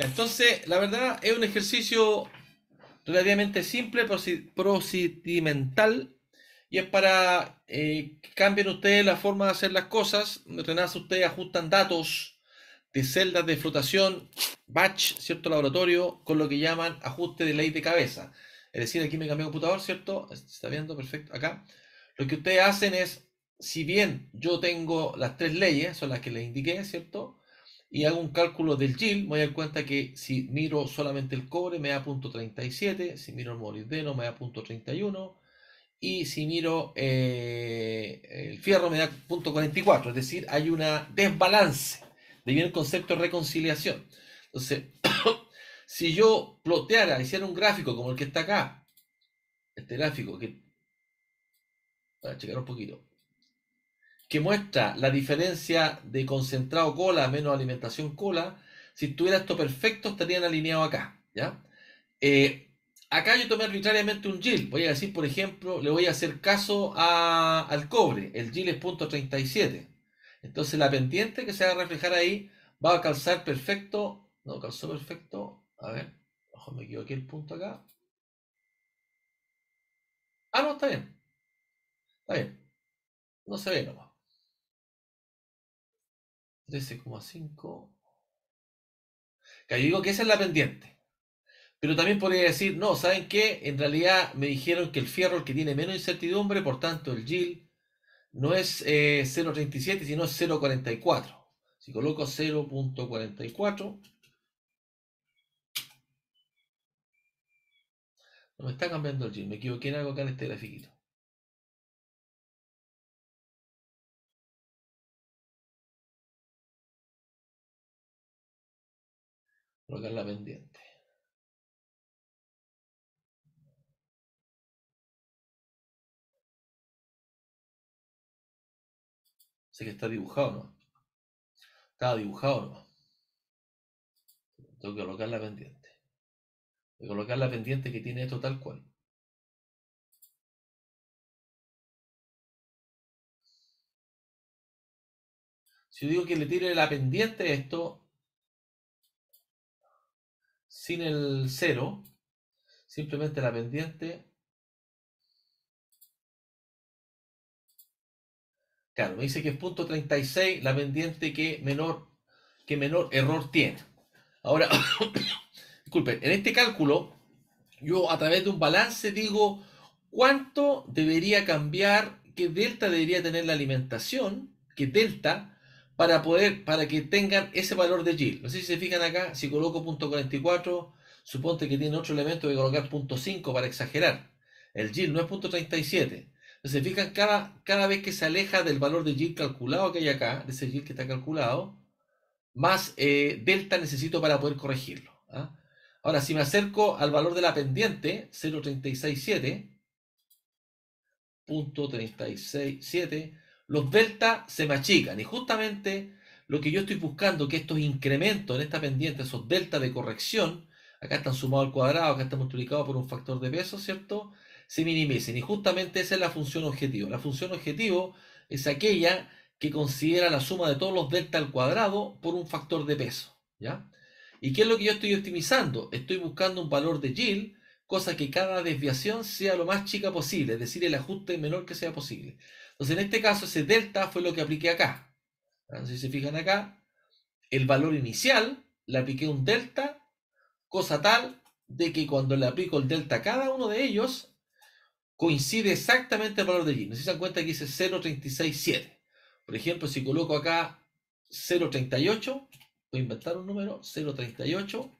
Entonces, la verdad es un ejercicio relativamente simple, procedimental, y es para eh, que cambien ustedes la forma de hacer las cosas. Renace ustedes ajustan datos de celdas de flotación, batch, ¿cierto? Laboratorio, con lo que llaman ajuste de ley de cabeza. Es decir, aquí me cambié el computador, ¿cierto? Este está viendo? Perfecto, acá. Lo que ustedes hacen es, si bien yo tengo las tres leyes, son las que les indiqué, ¿cierto? y hago un cálculo del yield, me voy a dar cuenta que si miro solamente el cobre me da 0.37, si miro el molibdeno me da 0.31 y si miro eh, el fierro me da 0.44, es decir, hay una desbalance, de bien el concepto de reconciliación. Entonces, si yo ploteara, hiciera un gráfico como el que está acá, este gráfico que... Para checar un poquito que muestra la diferencia de concentrado cola menos alimentación cola, si tuviera esto perfecto estarían alineados acá, ¿ya? Eh, acá yo tomé arbitrariamente un GIL. voy a decir, por ejemplo, le voy a hacer caso al cobre, el GIL es .37, entonces la pendiente que se va a reflejar ahí va a calzar perfecto, no calzó perfecto, a ver, ojo, me equivoqué el punto acá. Ah, no, está bien. Está bien. No se ve nomás. 13,5. Que yo digo que esa es la pendiente. Pero también podría decir, no, ¿saben qué? En realidad me dijeron que el fierro el que tiene menos incertidumbre, por tanto el GIL no es 0.37, eh, sino 0.44. Si coloco 0.44, no me está cambiando el GIL, me equivoqué en algo acá en este grafiquito. Colocar la pendiente. Sé que está dibujado, ¿no? Está dibujado, ¿no? Tengo que colocar la pendiente. Voy a colocar la pendiente que tiene esto tal cual. Si yo digo que le tire la pendiente a esto, sin el cero, simplemente la pendiente. Claro, me dice que es punto 36 la pendiente que menor, que menor error tiene. Ahora, disculpe en este cálculo, yo a través de un balance digo cuánto debería cambiar, qué delta debería tener la alimentación, qué delta para poder, para que tengan ese valor de yield. No sé si se fijan acá, si coloco punto .44, suponte que tiene otro elemento, voy colocar punto .5 para exagerar. El yield no es punto .37. Entonces, se fijan, cada, cada vez que se aleja del valor de yield calculado que hay acá, de ese yield que está calculado, más eh, delta necesito para poder corregirlo. ¿ah? Ahora, si me acerco al valor de la pendiente, 0.367, punto los deltas se machican, Y justamente lo que yo estoy buscando, que estos incrementos en esta pendiente, esos deltas de corrección, acá están sumados al cuadrado, acá están multiplicados por un factor de peso, ¿cierto? Se minimicen. Y justamente esa es la función objetivo. La función objetivo es aquella que considera la suma de todos los delta al cuadrado por un factor de peso, ¿ya? ¿Y qué es lo que yo estoy optimizando? Estoy buscando un valor de yield, cosa que cada desviación sea lo más chica posible, es decir, el ajuste menor que sea posible. Entonces, en este caso, ese delta fue lo que apliqué acá. Si se fijan acá, el valor inicial le apliqué un delta, cosa tal de que cuando le aplico el delta a cada uno de ellos, coincide exactamente el valor de y Si se dan cuenta que dice 0.367. Por ejemplo, si coloco acá 0.38, voy a inventar un número, 0.38,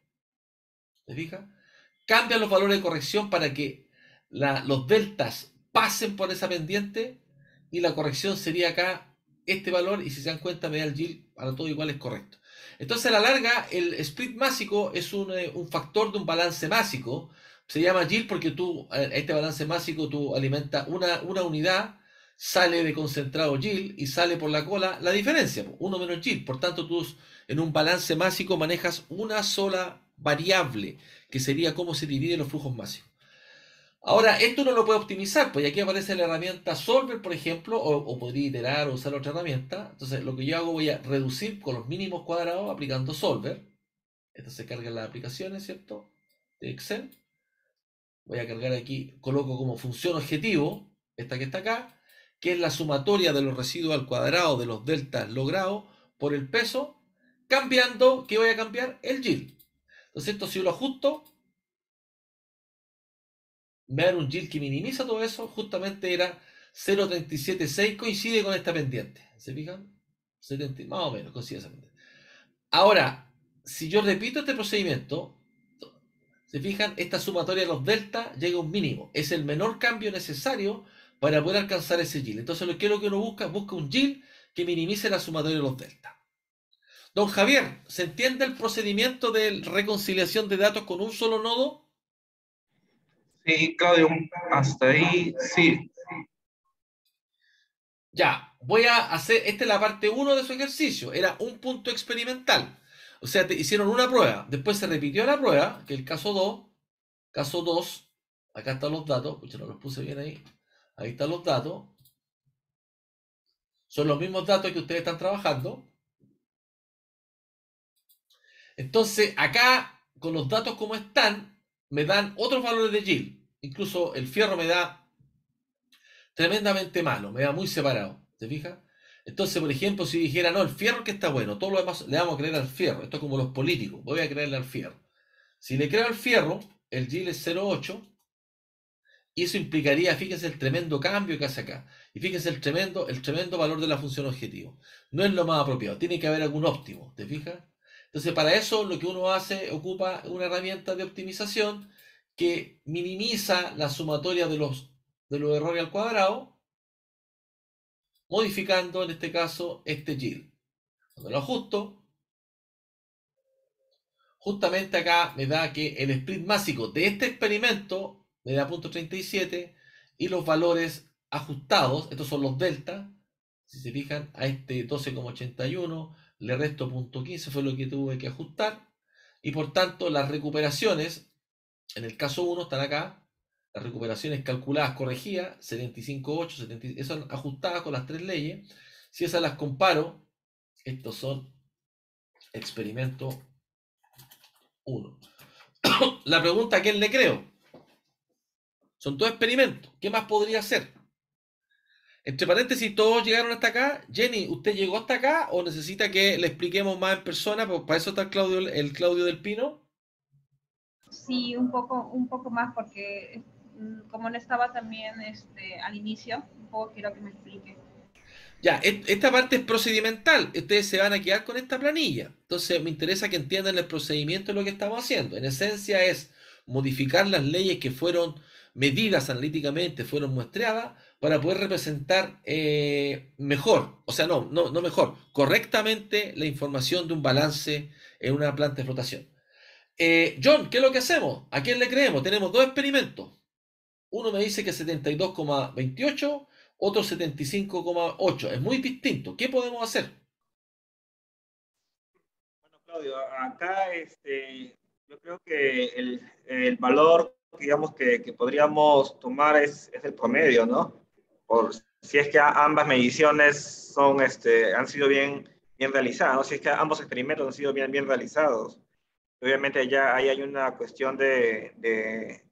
¿se fija? Cambia los valores de corrección para que los deltas pasen por esa pendiente y la corrección sería acá este valor y si se dan cuenta me da el yield para todo igual es correcto. Entonces a la larga el split másico es un, eh, factor de un balance másico. Se llama gil porque tú, este balance másico, tú alimentas una, una unidad, sale de concentrado gil y sale por la cola la diferencia, uno menos yield. Por tanto, tú en un balance másico manejas una sola variable, que sería cómo se dividen los flujos másicos. Ahora, esto no lo puede optimizar, pues aquí aparece la herramienta Solver, por ejemplo, o, podría iterar o usar otra herramienta. Entonces, lo que yo hago, voy a reducir con los mínimos cuadrados aplicando Solver. Esto se carga en las aplicaciones, ¿cierto? De Excel. Voy a cargar aquí, coloco como función objetivo, esta que está acá, que es la sumatoria de los residuos al cuadrado de los deltas logrados por el peso, cambiando, ¿qué voy a cambiar? El yield. Entonces, esto si lo ajusto, da un GIL que minimiza todo eso, justamente era 0.376, coincide con esta pendiente. ¿Se fijan? más o menos, coincide esa pendiente. Ahora, si yo repito este procedimiento, se fijan, esta sumatoria de los deltas llega a un mínimo. Es el menor cambio necesario para poder alcanzar ese GIL. Entonces, lo que que uno busca, busca un GIL que minimice la sumatoria de los deltas. Don Javier, ¿se entiende el procedimiento de reconciliación de datos con un solo nodo? Sí, uno. hasta ahí, sí. Ya, voy a hacer, esta es la parte 1 de su ejercicio, era un punto experimental. O sea, te hicieron una prueba, después se repitió la prueba, que el caso 2, caso 2, acá están los datos, pues no los puse bien ahí, ahí están los datos. Son los mismos datos que ustedes están trabajando. Entonces, acá, con los datos como están, me dan otros valores de yield. Incluso el fierro me da tremendamente malo, me da muy separado. ¿Te fijas? Entonces, por ejemplo, si dijera, no, el fierro que está bueno, todo lo demás le vamos a creer al fierro. Esto es como los políticos, voy a creerle al fierro. Si le creo al fierro, el yield es 0,8. Y eso implicaría, fíjense el tremendo cambio que hace acá. Y fíjense el tremendo, el tremendo valor de la función objetivo. No es lo más apropiado, tiene que haber algún óptimo, ¿te fijas? Entonces, para eso lo que uno hace, ocupa una herramienta de optimización que minimiza la sumatoria de los, de los errores al cuadrado, modificando en este caso este yield. Cuando lo ajusto, justamente acá me da que el split másico de este experimento me da 0.37, y los valores ajustados, estos son los delta, si se fijan, a este 12,81, le resto punto 15, fue lo que tuve que ajustar, y por tanto las recuperaciones, en el caso 1 están acá, las recuperaciones calculadas, corregidas, 75.8, 75. esas ajustadas con las tres leyes, si esas las comparo, estos son experimentos 1. La pregunta, ¿a quién le creo? Son todos experimentos. ¿Qué más podría hacer? Entre paréntesis, todos llegaron hasta acá. Jenny, ¿usted llegó hasta acá o necesita que le expliquemos más en persona? Porque para eso está el Claudio, el Claudio del Pino. Sí, un poco, un poco más, porque mm, como no estaba también este, al inicio, un poco quiero que me explique. Ya, esta parte es procedimental. Ustedes se van a quedar con esta planilla. Entonces, me interesa que entiendan el procedimiento de lo que estamos haciendo. En esencia es modificar las leyes que fueron medidas analíticamente fueron muestreadas para poder representar eh, mejor, o sea, no, no, no mejor, correctamente la información de un balance en una planta de flotación. Eh, John, ¿qué es lo que hacemos? ¿A quién le creemos? Tenemos dos experimentos. Uno me dice que 72,28, otro 75,8. Es muy distinto. ¿Qué podemos hacer? Bueno, Claudio, acá este, yo creo que el, el valor digamos, que, que podríamos tomar es, es, el promedio, ¿no? Por, si es que ambas mediciones son, este, han sido bien, bien realizadas, si es que ambos experimentos han sido bien, bien realizados. Obviamente ya ahí hay una cuestión de, de,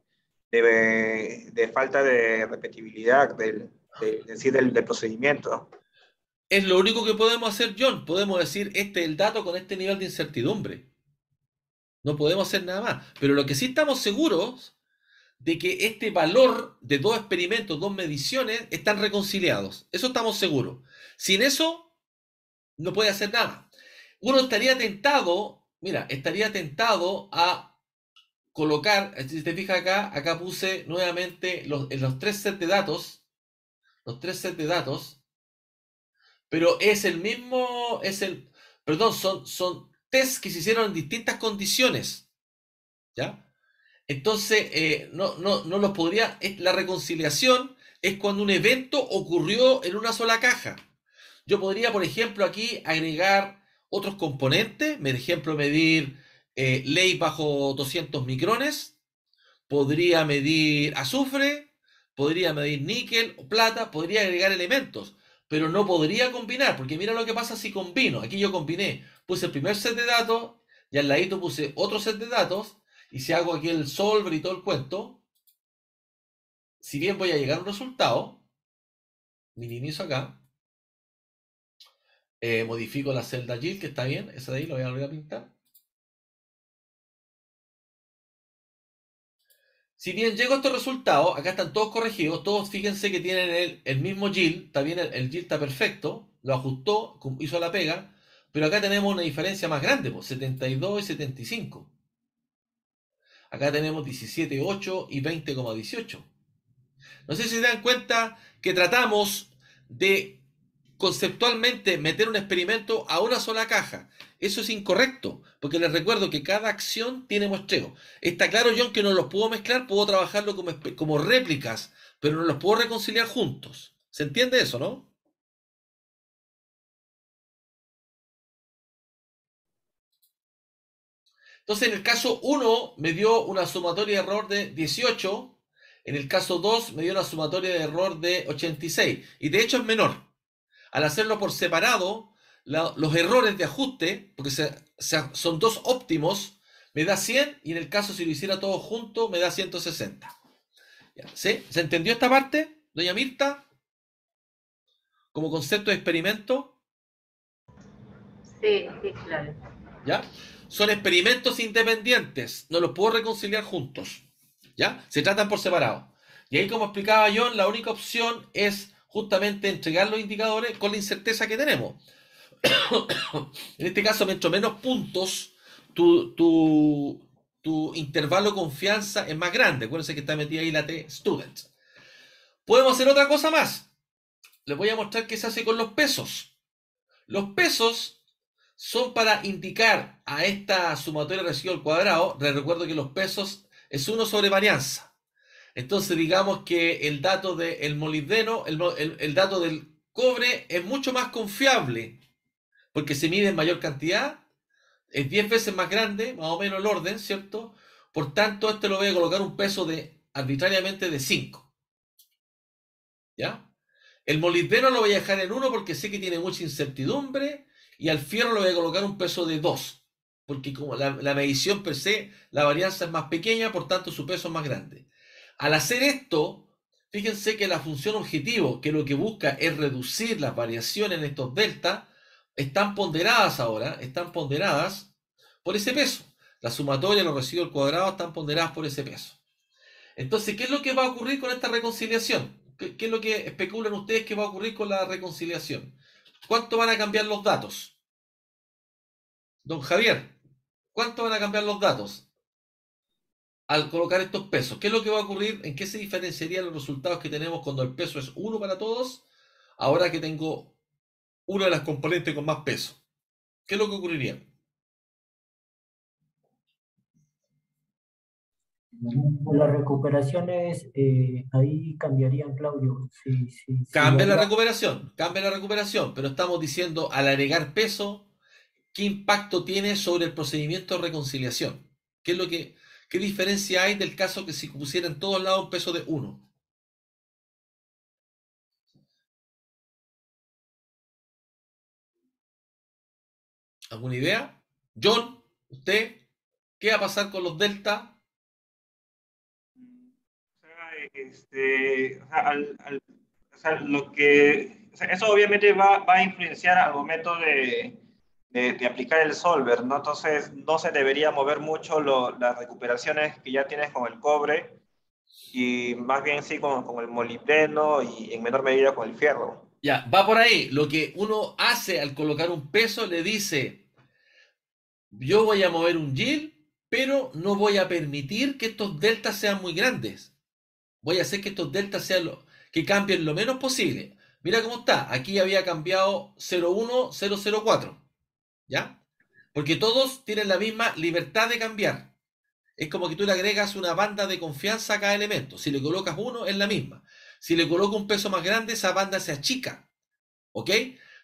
de, falta de repetibilidad del, decir, del, del procedimiento. Es lo único que podemos hacer, John. Podemos decir, este el dato con este nivel de incertidumbre. No podemos hacer nada más. Pero lo que sí estamos seguros de que este valor de dos experimentos, dos mediciones, están reconciliados. Eso estamos seguros. Sin eso, no puede hacer nada. Uno estaría tentado, mira, estaría tentado a colocar, si te fijas acá, acá puse nuevamente los, tres sets de datos, los tres sets de datos, pero es el mismo, es el, perdón, son, son tests que se hicieron en distintas condiciones, ¿ya? Entonces, eh, no, no, no los podría. La reconciliación es cuando un evento ocurrió en una sola caja. Yo podría, por ejemplo, aquí agregar otros componentes, por ejemplo, medir eh, ley bajo 200 micrones, podría medir azufre, podría medir níquel o plata, podría agregar elementos, pero no podría combinar, porque mira lo que pasa si combino. Aquí yo combiné, puse el primer set de datos y al ladito puse otro set de datos y si hago aquí el solver y todo el cuento, si bien voy a llegar a un resultado, minimizo acá, eh, modifico la celda yield, que está bien, esa de ahí lo voy a volver a pintar. Si bien llego a estos resultados, acá están todos corregidos, todos fíjense que tienen el, mismo yield, está bien, el, yield está perfecto, lo ajustó, hizo la pega, pero acá tenemos una diferencia más grande, pues, 72 y 75. Acá tenemos 17,8 y 20,18. No sé si se dan cuenta que tratamos de conceptualmente meter un experimento a una sola caja. Eso es incorrecto, porque les recuerdo que cada acción tiene muestreo. Está claro, John, que no los puedo mezclar, puedo trabajarlo como, como réplicas, pero no los puedo reconciliar juntos. ¿Se entiende eso, no? Entonces, en el caso 1 me dio una sumatoria de error de 18, en el caso 2 me dio una sumatoria de error de 86, y de hecho es menor. Al hacerlo por separado, los errores de ajuste, porque son dos óptimos, me da 100 y en el caso si lo hiciera todo junto me da 160. ¿Se entendió esta parte, doña Mirta? Como concepto de experimento. Sí, sí, claro. ¿Ya? son experimentos independientes, no los puedo reconciliar juntos. ¿Ya? Se tratan por separado. Y ahí, como explicaba John, la única opción es justamente entregar los indicadores con la incerteza que tenemos. en este caso, mientras menos puntos, tu, tu, tu intervalo de confianza es más grande. Acuérdense que está metida ahí la T student. Podemos hacer otra cosa más. Les voy a mostrar qué se hace con los pesos. Los pesos son para indicar a esta sumatoria residuo al cuadrado. Les recuerdo que los pesos es uno sobre varianza. Entonces digamos que el dato del de molibdeno, el, dato del cobre es mucho más confiable porque se mide en mayor cantidad, es 10 veces más grande, más o menos el orden, ¿cierto? Por tanto, este lo voy a colocar un peso de arbitrariamente de 5. ¿Ya? El molibdeno lo voy a dejar en 1 porque sé que tiene mucha incertidumbre y al fierro le voy a colocar un peso de 2, porque como la, medición per se, la varianza es más pequeña, por tanto su peso es más grande. Al hacer esto, fíjense que la función objetivo, que lo que busca es reducir las variaciones en estos deltas, están ponderadas ahora, están ponderadas por ese peso. La sumatoria, los residuos al cuadrado están ponderadas por ese peso. Entonces, ¿qué es lo que va a ocurrir con esta reconciliación? qué es lo que especulan ustedes que va a ocurrir con la reconciliación? ¿Cuánto van a cambiar los datos? Don Javier, ¿cuánto van a cambiar los datos al colocar estos pesos? ¿Qué es lo que va a ocurrir? ¿En qué se diferenciarían los resultados que tenemos cuando el peso es uno para todos? Ahora que tengo una de las componentes con más peso. ¿Qué es lo que ocurriría? las recuperaciones eh, ahí cambiarían, Claudio. cambia la recuperación, cambia la recuperación, pero estamos diciendo al agregar peso, ¿qué impacto tiene sobre el procedimiento de reconciliación? ¿Qué es lo que, qué diferencia hay del caso que si pusieran todos lados un peso de uno? ¿Alguna idea? John, usted, ¿qué va a pasar con los delta este, lo que, eso obviamente va, a influenciar al momento de, aplicar el solver, ¿no? Entonces, no se debería mover mucho las recuperaciones que ya tienes con el cobre y más bien sí con, con el molibdeno y en menor medida con el fierro. Ya, va por ahí. Lo que uno hace al colocar un peso le dice, yo voy a mover un gil, pero no voy a permitir que estos deltas sean muy grandes voy a hacer que estos deltas sean los que cambien lo menos posible. Mira cómo está. Aquí había cambiado 01004. ¿Ya? Porque todos tienen la misma libertad de cambiar. Es como que tú le agregas una banda de confianza a cada elemento. Si le colocas uno, es la misma. Si le coloco un peso más grande, esa banda se achica. ¿Ok?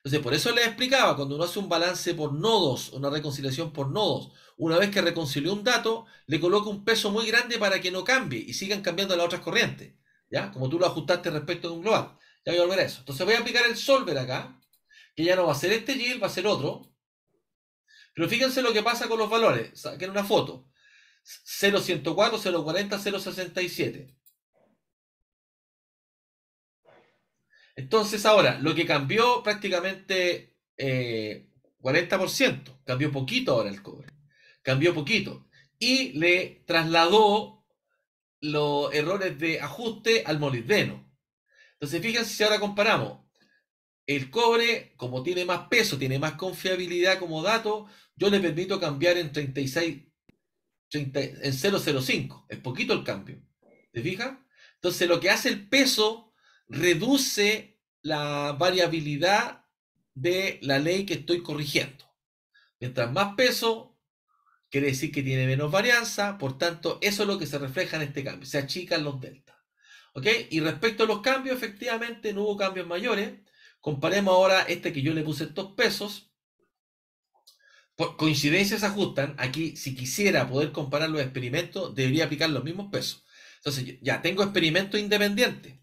Entonces, por eso les explicaba, cuando uno hace un balance por nodos, una reconciliación por nodos, una vez que reconcilió un dato, le coloca un peso muy grande para que no cambie y sigan cambiando las otras corrientes, ¿ya? Como tú lo ajustaste respecto de un global. Ya voy a volver a eso. Entonces voy a aplicar el solver acá, que ya no va a ser este yield, va a ser otro. Pero fíjense lo que pasa con los valores. en una foto. 0.104, 0.40, 0.67. Entonces ahora, lo que cambió prácticamente 40%, eh, cambió poquito ahora el cobre, cambió poquito y le trasladó los errores de ajuste al molibdeno. Entonces fíjense si ahora comparamos, el cobre, como tiene más peso, tiene más confiabilidad como dato, yo le permito cambiar en 36, en 0,05. Es poquito el cambio. ¿Te fijas? Entonces lo que hace el peso reduce la variabilidad de la ley que estoy corrigiendo. Mientras más peso, quiere decir que tiene menos varianza, por tanto, eso es lo que se refleja en este cambio, se achican los deltas. ¿Ok? Y respecto a los cambios, efectivamente no hubo cambios mayores. Comparemos ahora este que yo le puse estos pesos. coincidencias ajustan. Aquí, si quisiera poder comparar los experimentos, debería aplicar los mismos pesos. Entonces, ya tengo experimentos independientes.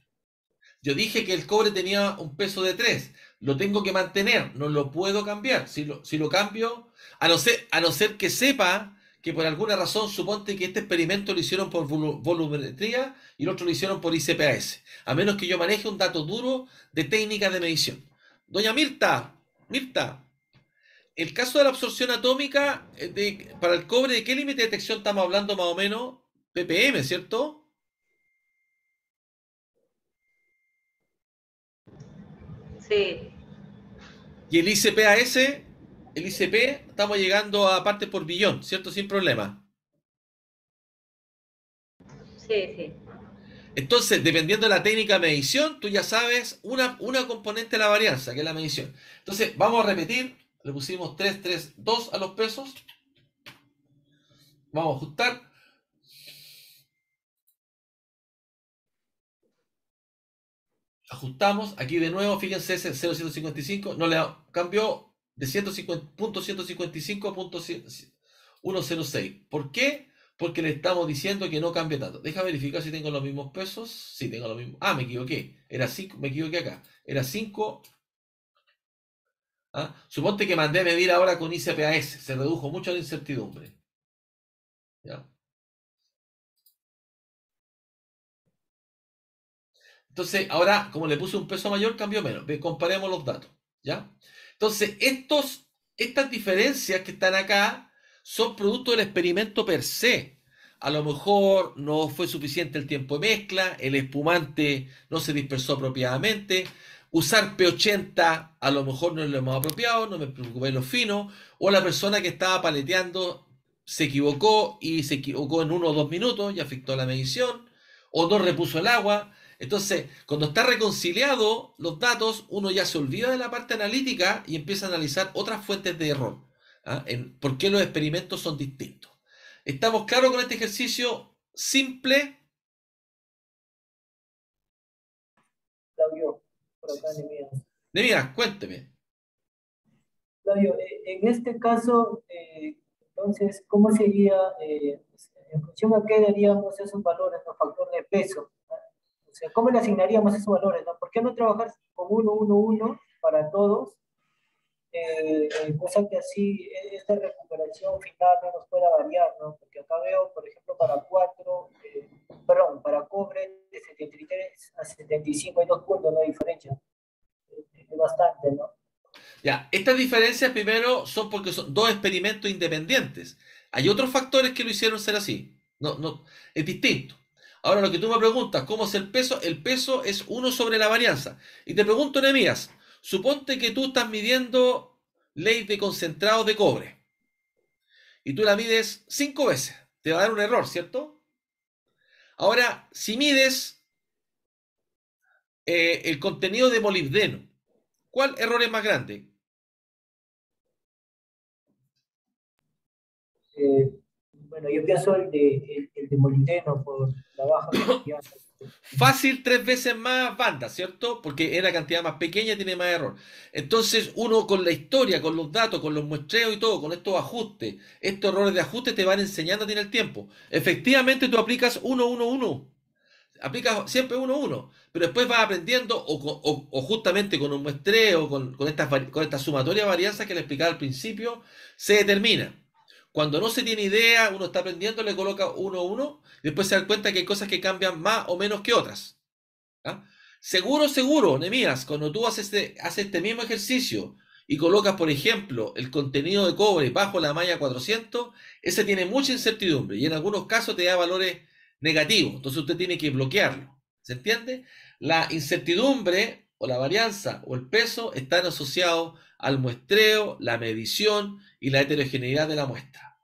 Yo dije que el cobre tenía un peso de 3. Lo tengo que mantener, no lo puedo cambiar. Si lo, si lo cambio, a no, ser, que sepa que por alguna razón suponte que este experimento lo hicieron por volumetría y el otro lo hicieron por ICPAS, a menos que yo maneje un dato duro de técnica de medición. Doña Mirta, Mirta, el caso de la absorción atómica eh, para el cobre, ¿de qué límite de detección estamos hablando más o menos? PPM, ¿cierto? Y el a ese el ICP, estamos llegando a partes por billón, ¿cierto? Sin problema. Sí, sí. Entonces, dependiendo de la técnica de medición, tú ya sabes una, una componente de la varianza, que es la medición. Entonces, vamos a repetir. Le pusimos 3, 3, 2 a los pesos. Vamos a ajustar. Ajustamos. Aquí de nuevo, fíjense, ese 0.155. No le cambió de 150.155.106. ¿Por qué? Porque le estamos diciendo que no cambie tanto. Deja verificar si tengo los mismos pesos. si tengo los mismos. Ah, me equivoqué. Era 5, me equivoqué acá. Era 5. ¿ah? Suponte que mandé medir ahora con ICPAS. Se redujo mucho la incertidumbre. ¿Ya? Entonces, ahora, como le puse un peso mayor, cambió menos. Comparemos los datos. ¿Ya? Entonces, estos, estas diferencias que están acá son producto del experimento per se. A lo mejor no fue suficiente el tiempo de mezcla, el espumante no se dispersó apropiadamente, usar P80 a lo mejor no es lo más apropiado, no me preocupé lo finos, o la persona que estaba paleteando se equivocó y se equivocó en uno o dos minutos y afectó la medición, o no repuso el agua, entonces, cuando está reconciliado los datos, uno ya se olvida de la parte analítica y empieza a analizar otras fuentes de error. ¿ah? por qué los experimentos son distintos. ¿Estamos claros con este ejercicio simple? Claudio, por acá, cuénteme. Claudio, eh, en este caso, eh, entonces, ¿cómo sería, eh, en función a qué daríamos esos valores, los factores de peso? ¿cómo le asignaríamos esos valores? ¿Por qué no trabajar con uno, uno, uno para todos? Eh, eh, cosa que así eh, esta recuperación final no nos pueda variar, ¿no? Porque acá veo, por ejemplo, para cuatro, perdón, para cobre de 73 a 75 hay dos puntos, ¿no? Diferencia. Es bastante, ¿no? Ya, estas diferencias primero son porque son dos experimentos independientes. Hay otros factores que lo hicieron ser así. No, no, es distinto. Ahora lo que tú me preguntas, ¿cómo es el peso? El peso es uno sobre la varianza. Y te pregunto, Nehemías, suponte que tú estás midiendo ley de concentrado de cobre. Y tú la mides cinco veces. Te va a dar un error, ¿cierto? Ahora, si mides eh, el contenido de molibdeno, ¿cuál error es más grande? Eh, bueno, yo pienso el de, el, de por la baja Fácil tres veces más banda, ¿cierto? Porque es la cantidad más pequeña y tiene más error. Entonces, uno con la historia, con los datos, con los muestreos y todo, con estos ajustes, estos errores de ajuste te van enseñando a el tiempo. Efectivamente, tú aplicas 1-1-1. Aplicas siempre 1-1, pero después vas aprendiendo o, o, justamente con un muestreo, con, con, estas, con esta sumatoria de varianzas que le explicaba al principio, se determina. Cuando no se tiene idea, uno está aprendiendo, le coloca uno a uno, después se da cuenta que hay cosas que cambian más o menos que otras. Seguro, seguro, Nemías, cuando tú haces este, haces este mismo ejercicio y colocas, por ejemplo, el contenido de cobre bajo la malla 400, ese tiene mucha incertidumbre y en algunos casos te da valores negativos. Entonces usted tiene que bloquearlo. ¿Se entiende? La incertidumbre o la varianza o el peso están asociados al muestreo, la medición y la heterogeneidad de la muestra.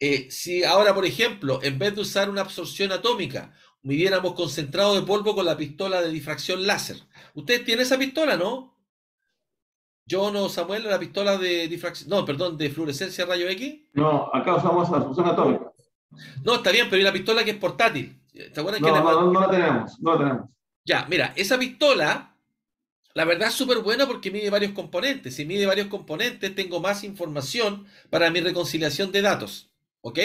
Eh, si ahora, por ejemplo, en vez de usar una absorción atómica, midiéramos concentrado de polvo con la pistola de difracción láser. ¿Ustedes tienen esa pistola, no? Yo no, Samuel, la pistola de difracción, no, perdón, de fluorescencia rayo X. No, acá usamos absorción atómica. No, está bien, pero y la pistola que es portátil. no, la tenemos, no la tenemos. Ya, mira, esa pistola la verdad es súper buena porque mide varios componentes. Si mide varios componentes, tengo más información para mi reconciliación de datos. ¿Ok?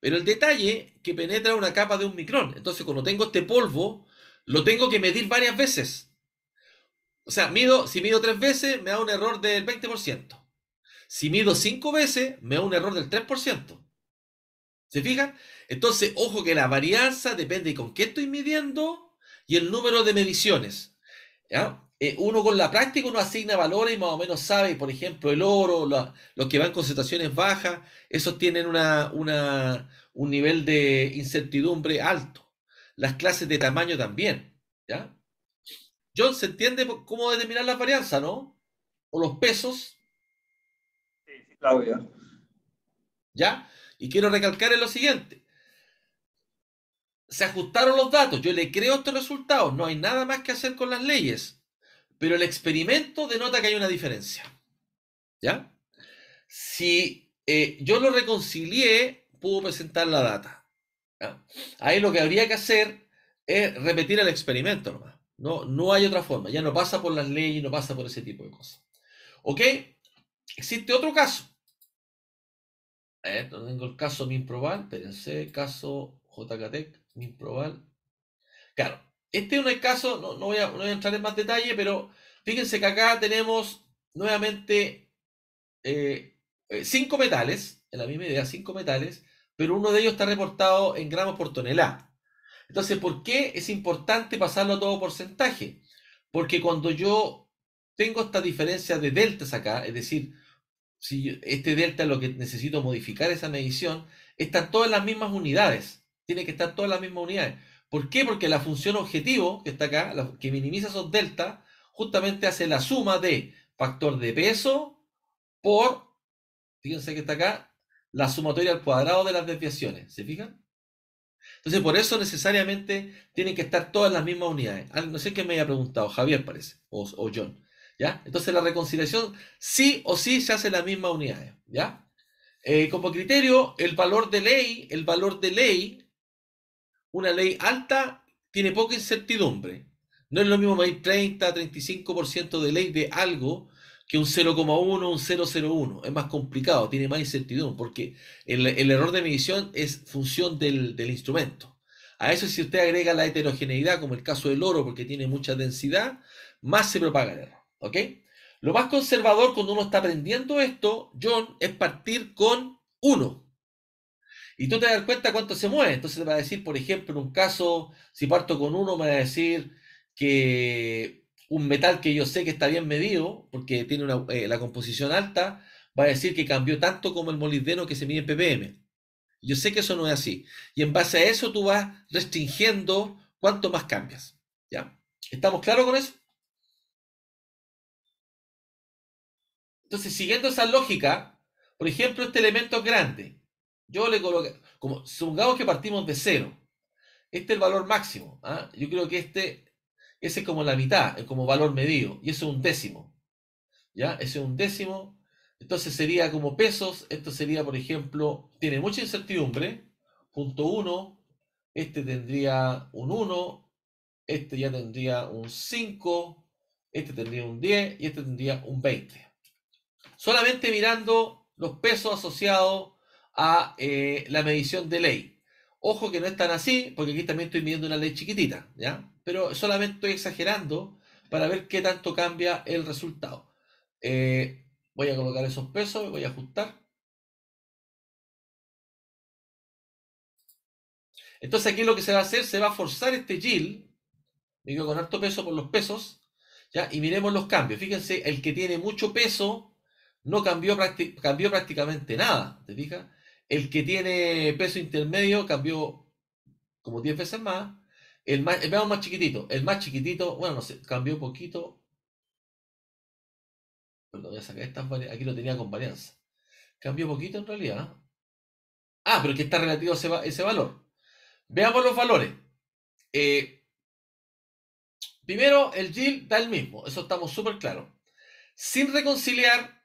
Pero el detalle que penetra una capa de un micrón. Entonces, cuando tengo este polvo, lo tengo que medir varias veces. O sea, mido, si mido tres veces, me da un error del 20%. Si mido cinco veces, me da un error del 3%. ¿Se fijan? Entonces, ojo que la varianza depende de con qué estoy midiendo y el número de mediciones. ¿Ya? Eh, uno con la práctica uno asigna valores y más o menos sabe, por ejemplo, el oro, los que van con situaciones bajas, esos tienen una, un nivel de incertidumbre alto. Las clases de tamaño también, ¿ya? John, ¿se entiende cómo determinar la varianza, no? O los pesos. Sí, sí, claro, ya. ¿Ya? Y quiero recalcar en lo siguiente. Se ajustaron los datos, yo le creo estos resultados, no hay nada más que hacer con las leyes pero el experimento denota que hay una diferencia. ¿Ya? Si eh, yo lo reconcilié, pudo presentar la data. Ahí lo que habría que hacer es repetir el experimento nomás. No, no hay otra forma. Ya no pasa por las leyes, no pasa por ese tipo de cosas. ¿Ok? Existe otro caso. tengo el caso Minproval. Espérense, caso JKTEC, Minproval. Claro, este es un caso, no, voy a, entrar en más detalle, pero fíjense que acá tenemos nuevamente eh, eh, cinco metales, en la misma idea, cinco metales, pero uno de ellos está reportado en gramos por tonelada. Entonces, ¿por qué es importante pasarlo a todo porcentaje? Porque cuando yo tengo esta diferencia de deltas acá, es decir, si este delta es lo que necesito modificar esa medición, están todas las mismas unidades. Tiene que estar todas las mismas unidades. ¿Por qué? Porque la función objetivo que está acá, que minimiza esos delta, justamente hace la suma de factor de peso por, fíjense que está acá, la sumatoria al cuadrado de las desviaciones. ¿Se fijan? Entonces, por eso necesariamente tienen que estar todas las mismas unidades. Ah, no sé qué me haya preguntado, Javier parece, o, John. ¿Ya? Entonces, la reconciliación sí o sí se hace en las mismas unidades. ¿Ya? Eh, como criterio, el valor de ley, el valor de ley una ley alta tiene poca incertidumbre. No es lo mismo medir 30, 35% de ley de algo que un 0,1, un 0,01. Es más complicado, tiene más incertidumbre, porque el, error de medición es función del, instrumento. A eso si usted agrega la heterogeneidad, como el caso del oro, porque tiene mucha densidad, más se propaga el error. ¿ok? Lo más conservador cuando uno está aprendiendo esto, John, es partir con 1. Y tú te das cuenta cuánto se mueve. Entonces te va a decir, por ejemplo, en un caso, si parto con uno, me va a decir que un metal que yo sé que está bien medido, porque tiene eh, la composición alta, va a decir que cambió tanto como el molibdeno que se mide en ppm. Yo sé que eso no es así. Y en base a eso tú vas restringiendo cuánto más cambias. ¿Ya? ¿Estamos claros con eso? Entonces, siguiendo esa lógica, por ejemplo, este elemento es grande. Yo le coloqué, como supongamos que partimos de cero. Este es el valor máximo. ¿ah? Yo creo que este, ese es como la mitad, es como valor medio Y eso es un décimo. ¿Ya? Ese es un décimo. Entonces sería como pesos. Esto sería, por ejemplo, tiene mucha incertidumbre. Punto 1. Este tendría un 1. Este ya tendría un 5. Este tendría un 10. Y este tendría un 20. Solamente mirando los pesos asociados a eh, la medición de ley. Ojo que no es tan así, porque aquí también estoy midiendo una ley chiquitita, ¿ya? Pero solamente estoy exagerando para ver qué tanto cambia el resultado. Eh, voy a colocar esos pesos, voy a ajustar. Entonces aquí lo que se va a hacer, se va a forzar este yield, digo con alto peso por los pesos, ¿ya? y miremos los cambios. Fíjense, el que tiene mucho peso no cambió, cambió prácticamente nada, ¿te fijas? El que tiene peso intermedio cambió como 10 veces más. El más, más chiquitito, el más chiquitito, bueno, no sé, cambió poquito. Perdón, voy a sacar estas aquí lo tenía con varianza. Cambió poquito en realidad. Ah, pero que está relativo a ese, ese valor. Veamos los valores. Eh, primero, el yield da el mismo, eso estamos súper claros. Sin reconciliar,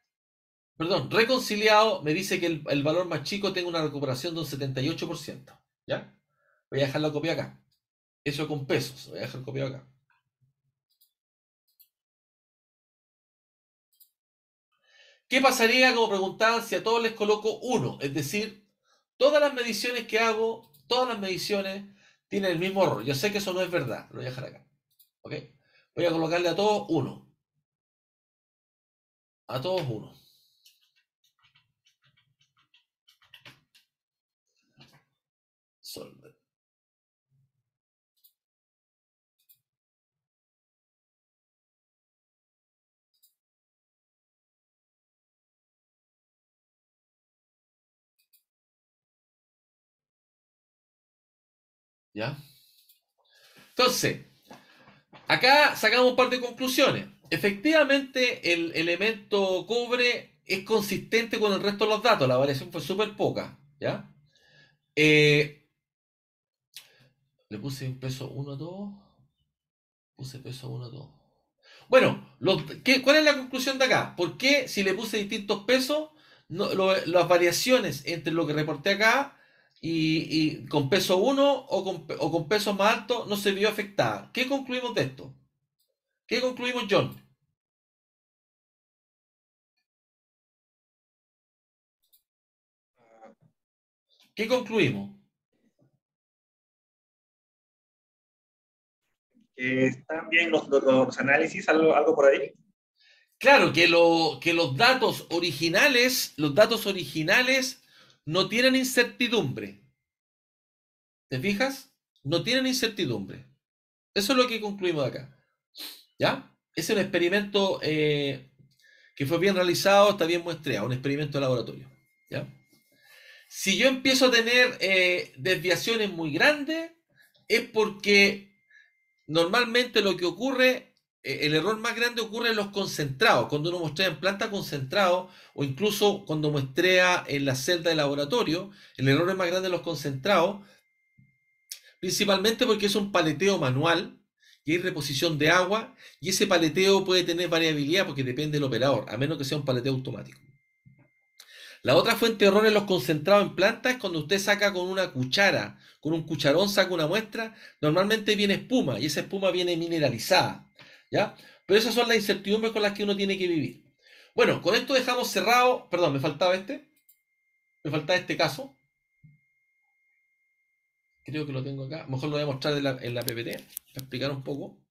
perdón, reconciliado me dice que el, valor más chico tengo una recuperación de un 78%. ¿Ya? Voy a dejar la copia acá. Eso con pesos. Voy a dejar copia acá. ¿Qué pasaría, como preguntaban, si a todos les coloco uno? Es decir, todas las mediciones que hago, todas las mediciones tienen el mismo error. Yo sé que eso no es verdad. Lo voy a dejar acá. ¿Ok? Voy a colocarle a todos uno. A todos uno. ¿Ya? Entonces, acá sacamos un par de conclusiones. Efectivamente, el elemento cobre es consistente con el resto de los datos. La variación fue súper poca. ¿Ya? Eh, le puse un peso 1 a 2. Puse peso 1 a 2. Bueno, ¿qué, ¿cuál es la conclusión de acá? Porque si le puse distintos pesos, las variaciones entre lo que reporté acá y, con peso 1 o con, o con peso más alto no se vio afectada. ¿Qué concluimos de esto? ¿Qué concluimos, John? ¿Qué concluimos? Que están bien los, los, análisis, algo, algo, por ahí. Claro, que, lo, que los datos originales, los datos originales no tienen incertidumbre. ¿Te fijas? No tienen incertidumbre. Eso es lo que concluimos acá. ¿Ya? Es un experimento eh, que fue bien realizado, está bien muestreado, un experimento de laboratorio. ¿Ya? Si yo empiezo a tener eh, desviaciones muy grandes, es porque normalmente lo que ocurre eh, el error más grande ocurre en los concentrados, cuando uno muestrea en planta concentrado o incluso cuando muestrea en la celda de laboratorio, el error es más grande en los concentrados, principalmente porque es un paleteo manual y hay reposición de agua y ese paleteo puede tener variabilidad porque depende del operador, a menos que sea un paleteo automático. La otra fuente de error en los concentrados en planta es cuando usted saca con una cuchara, con un cucharón saca una muestra, normalmente viene espuma y esa espuma viene mineralizada. ¿Ya? Pero esas son las incertidumbres con las que uno tiene que vivir. Bueno, con esto dejamos cerrado. Perdón, me faltaba este. Me faltaba este caso. Creo que lo tengo acá. mejor lo voy a mostrar en la, en la PPT. Para explicar un poco.